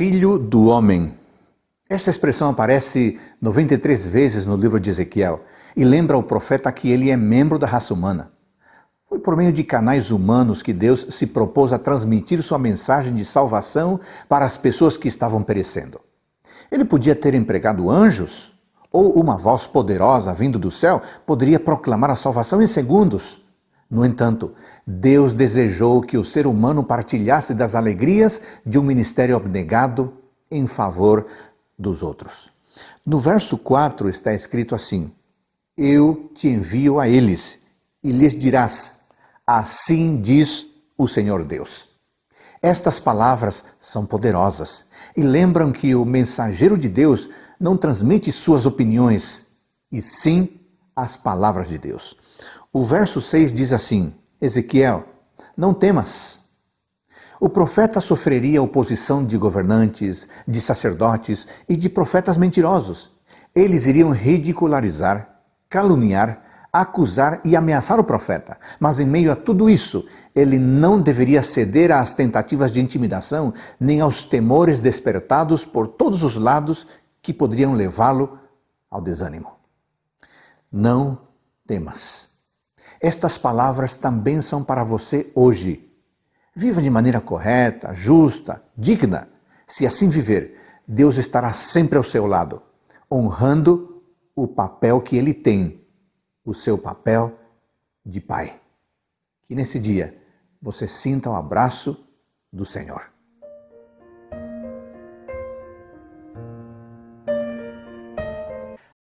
filho do homem. Esta expressão aparece 93 vezes no livro de Ezequiel e lembra o profeta que ele é membro da raça humana. Foi por meio de canais humanos que Deus se propôs a transmitir sua mensagem de salvação para as pessoas que estavam perecendo. Ele podia ter empregado anjos, ou uma voz poderosa vindo do céu poderia proclamar a salvação em segundos. No entanto, Deus desejou que o ser humano partilhasse das alegrias de um ministério abnegado em favor dos outros. No verso 4 está escrito assim: Eu te envio a eles e lhes dirás: Assim diz o Senhor Deus. Estas palavras são poderosas e lembram que o mensageiro de Deus não transmite suas opiniões, e sim as palavras de Deus. O verso 6 diz assim: Ezequiel, não temas. O profeta sofreria oposição de governantes, de sacerdotes e de profetas mentirosos. Eles iriam ridicularizar, caluniar, acusar e ameaçar o profeta. Mas em meio a tudo isso, ele não deveria ceder às tentativas de intimidação, nem aos temores despertados por todos os lados que poderiam levá-lo ao desânimo não temas. Estas palavras também são para você hoje. Viva de maneira correta, justa, digna. Se assim viver, Deus estará sempre ao seu lado, honrando o papel que ele tem, o seu papel de pai. Que nesse dia você sinta o abraço do Senhor.